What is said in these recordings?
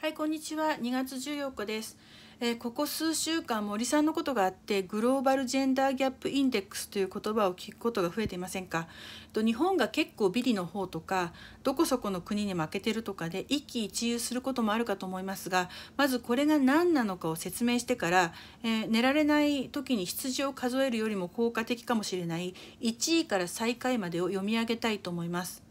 はいこんにちは2月14日です、えー、ここ数週間森さんのことがあってグローバルジェンダーギャップインデックスという言葉を聞くことが増えていませんかと日本が結構ビリの方とかどこそこの国に負けてるとかで一喜一憂することもあるかと思いますがまずこれが何なのかを説明してから、えー、寝られない時に羊を数えるよりも効果的かもしれない1位から最下位までを読み上げたいと思います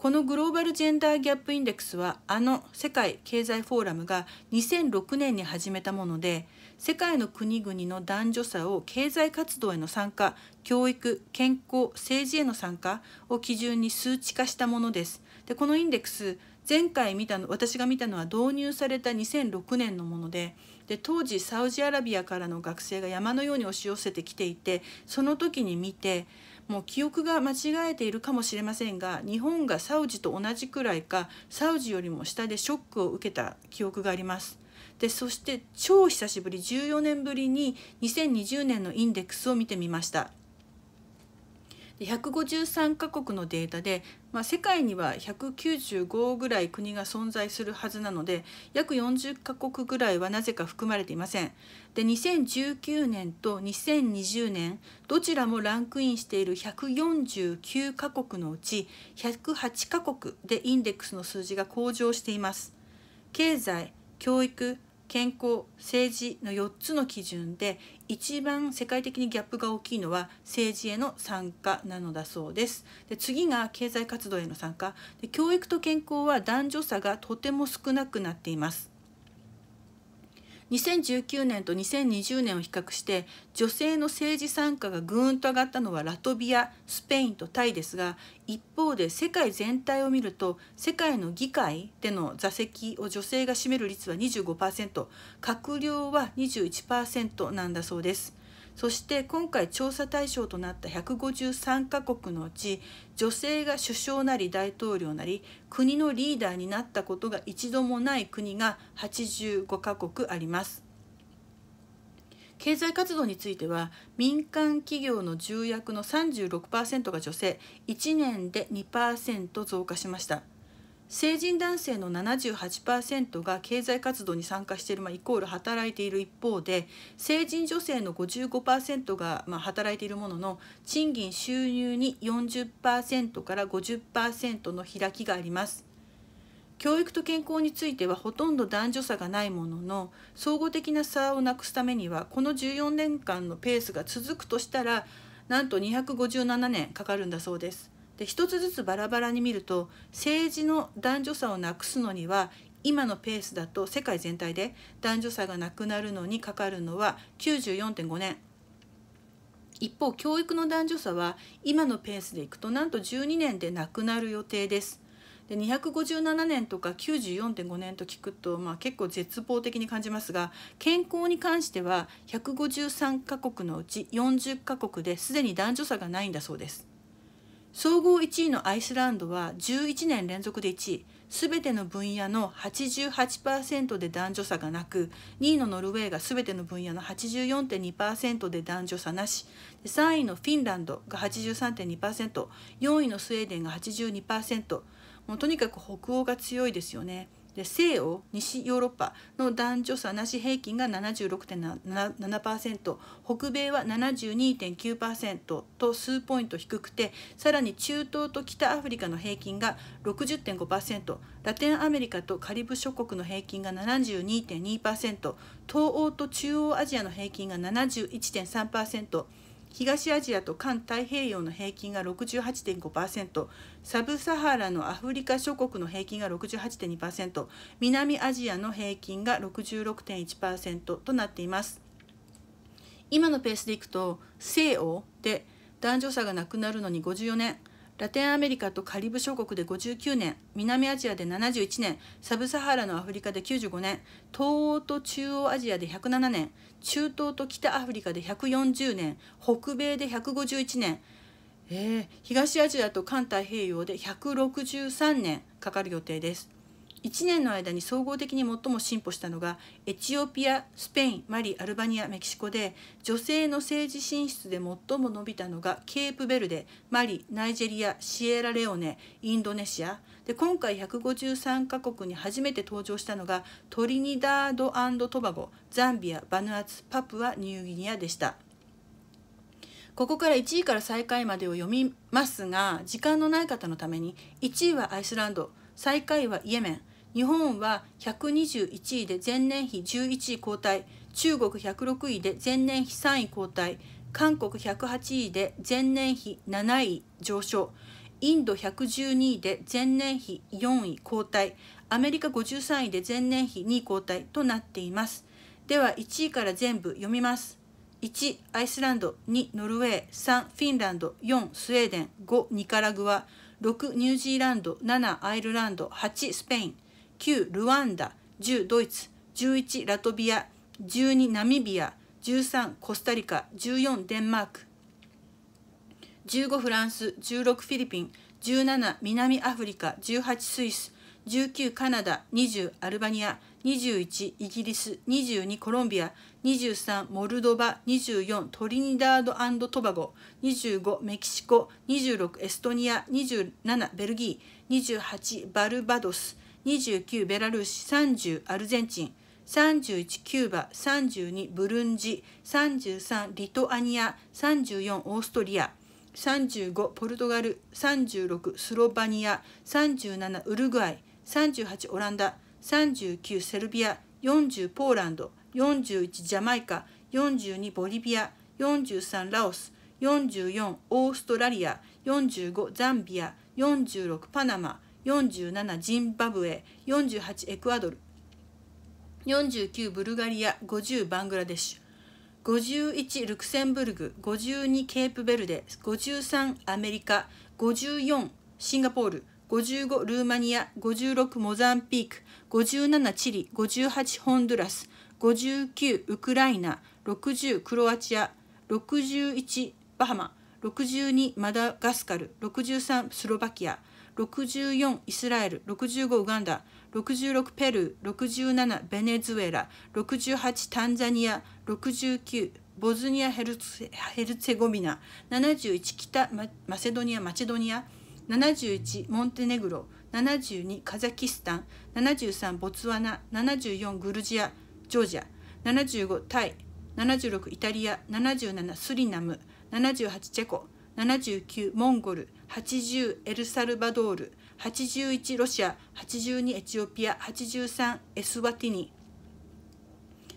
このグローバル・ジェンダー・ギャップ・インデックスはあの世界経済フォーラムが2006年に始めたもので世界の国々の男女差を経済活動への参加教育健康政治への参加を基準に数値化したものです。でこのインデックス前回見たの私が見たのは導入された2006年のものでで当時サウジアラビアからの学生が山のように押し寄せてきていてその時に見てもう記憶が間違えているかもしれませんが日本がサウジと同じくらいかサウジよりも下でショックを受けた記憶があります。でそして超久しぶり14年ぶりに2020年のインデックスを見てみました。で153カ国のデータで、まあ、世界には195ぐらい国が存在するはずなので約40カ国ぐらいはなぜか含まれていませんで2019年と2020年どちらもランクインしている149カ国のうち108カ国でインデックスの数字が向上しています経済教育健康政治の4つの基準で一番世界的にギャップが大きいのは政治への参加なのだそうですで次が経済活動への参加で教育と健康は男女差がとても少なくなっています2019年と2020年を比較して女性の政治参加がぐーんと上がったのはラトビアスペインとタイですが一方で世界全体を見ると世界の議会での座席を女性が占める率は25%閣僚は21%なんだそうです。そして今回調査対象となった153カ国のうち女性が首相なり大統領なり国のリーダーになったことが一度もない国が85カ国あります。経済活動については民間企業の重役の36%が女性1年で2%増加しました。成人男性の78%が経済活動に参加している、まあ、イコール働いている一方で成人女性の55%が、まあ、働いているものの賃金収入に40%から50%の開きがあります。教育と健康についてはほとんど男女差がないものの総合的な差をなくすためにはこの14年間のペースが続くとしたらなんと257年かかるんだそうです。で一つずつバラバラに見ると政治の男女差をなくすのには今のペースだと世界全体で男女差がなくなるのにかかるのは94.5年一方教育の男女差は今のペースでいくとなんと12年でなくなる予定です。で257年とか94.5年と聞くと、まあ、結構絶望的に感じますが健康に関しては153カ国のうち40カ国ですでに男女差がないんだそうです。総合1位のアイスランドは11年連続で1位全ての分野の88%で男女差がなく2位のノルウェーが全ての分野の84.2%で男女差なし3位のフィンランドが 83.2%4 位のスウェーデンが82%もうとにかく北欧が強いですよね。で西欧西ヨーロッパの男女差なし平均が76.7%北米は72.9%と数ポイント低くてさらに中東と北アフリカの平均が60.5%ラテンアメリカとカリブ諸国の平均が72.2%東欧と中央アジアの平均が71.3%東アジアと環太平洋の平均が68.5%サブサハラのアフリカ諸国の平均が68.2%南アジアの平均が66.1%となっています今のペースでいくと西欧で男女差がなくなるのに54年ラテンアメリカとカリブ諸国で59年南アジアで71年サブサハラのアフリカで95年東欧と中央アジアで107年中東と北アフリカで140年北米で151年、えー、東アジアと環太平洋で163年かかる予定です。1年の間に総合的に最も進歩したのがエチオピアスペインマリアルバニアメキシコで女性の政治進出で最も伸びたのがケープベルデマリナイジェリアシエラレオネインドネシアで今回153カ国に初めて登場したのがトリニダードトバゴザンビアバヌアツパプアニューギニアでした。ここから1位から最下位までを読みますが時間のない方のために1位はアイスランド最下位はイエメン日本は121位で前年比11位後退中国106位で前年比3位後退韓国108位で前年比7位上昇インド112位で前年比4位後退アメリカ53位で前年比2位後退となっていますでは1位から全部読みます1アイスランド2ノルウェー3フィンランド4スウェーデン5ニカラグア6ニュージーランド7アイルランド8スペイン9ルワンダ10ドイツ11ラトビア12ナミビア13コスタリカ14デンマーク15フランス16フィリピン17南アフリカ18スイス19カナダ20アルバニア21イギリス22コロンビア23モルドバ24トリニダードトバゴ25メキシコ26エストニア27ベルギー28バルバドス29ベラルーシ30アルゼンチン31キューバ32ブルンジ33リトアニア34オーストリア35ポルトガル36スロバニア37ウルグアイ38オランダ39セルビア40ポーランド41ジャマイカ42ボリビア43ラオス44オーストラリア45ザンビア46パナマ47ジンバブエ48エクアドル49ブルガリア50バングラデシュ51ルクセンブルグ52ケープベルデ53アメリカ54シンガポール55ルーマニア56モザンピーク57チリ58ホンドラス59ウクライナ60クロアチア61バハマ62マダガスカル63スロバキア64イスラエル65ウガンダ66ペルー67ベネズエラ68タンザニア69ボズニアヘルツェゴミナ71北マセドニアマチェドニア71モンテネグロ72カザキスタン73ボツワナ74グルジアジョージア75タイ76イタリア77スリナム78チェコ79モンゴル80エルサルバドール81ロシア82エチオピア83エスワティニ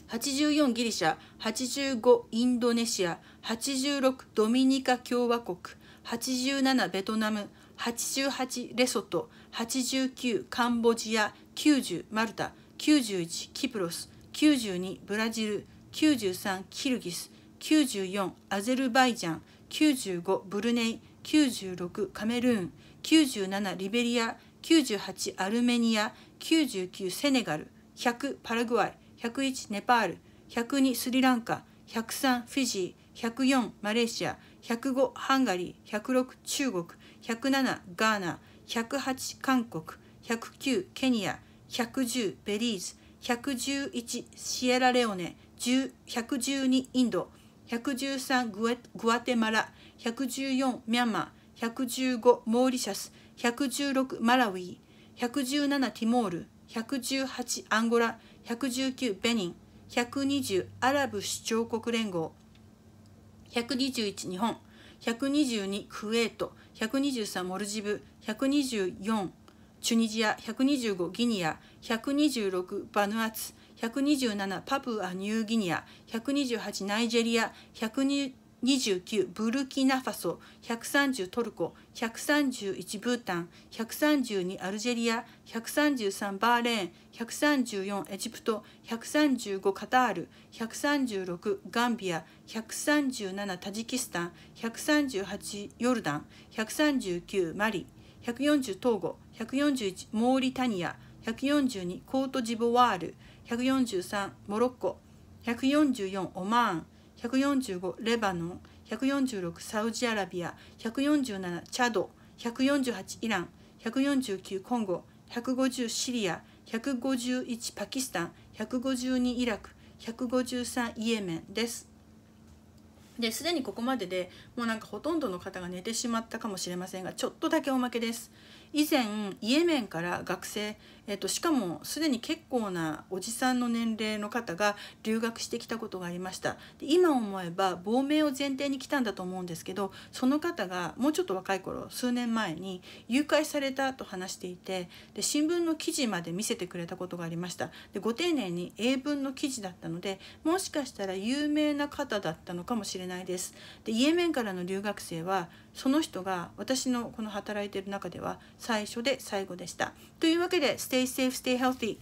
84ギリシャ85インドネシア86ドミニカ共和国87ベトナム88レソト89カンボジア90マルタ91キプロス92ブラジル93キルギス94アゼルバイジャン95ブルネイ96カメルーン97リベリア98アルメニア99セネガル100パラグアイ101ネパール102スリランカ103フィジー104マレーシア105ハンガリー106中国107ガーナ108韓国109ケニア110ベリーズ111シエラレオネ112インド113グアテマラ114ミャンマー115モーリシャス116マラウィ117ティモール118アンゴラ119ベニン120アラブ首長国連合121日本122クウェート123モルジブ124チュニジア125ギニア126バヌアツ127パプアニューギニア128ナイジェリア129ブルキナファソ130トルコ131ブータン132アルジェリア133バーレーン134エジプト135カタール136ガンビア137タジキスタン138ヨルダン139マリ140トーゴ141モーリタニア142コートジボワール143モロッコ144オマーン145レバノン146サウジアラビア147チャド148イラン149コンゴ150シリア151パキスタン152イラク153イエメンです。ですでにここまででもうなんかほとんどの方が寝てしまったかもしれませんがちょっとだけおまけです。以前イエメンから学生、えー、としかもすでに結構なおじさんの年齢の方が留学してきたことがありましたで今思えば亡命を前提に来たんだと思うんですけどその方がもうちょっと若い頃数年前に誘拐されたと話していてで新聞の記事まで見せてくれたことがありましたでご丁寧に英文の記事だったのでもしかしたら有名な方だったのかもしれないですでイエメンからの留学生はその人が私のこの働いている中では最初で最後でした。というわけで、Stay safe, stay healthy.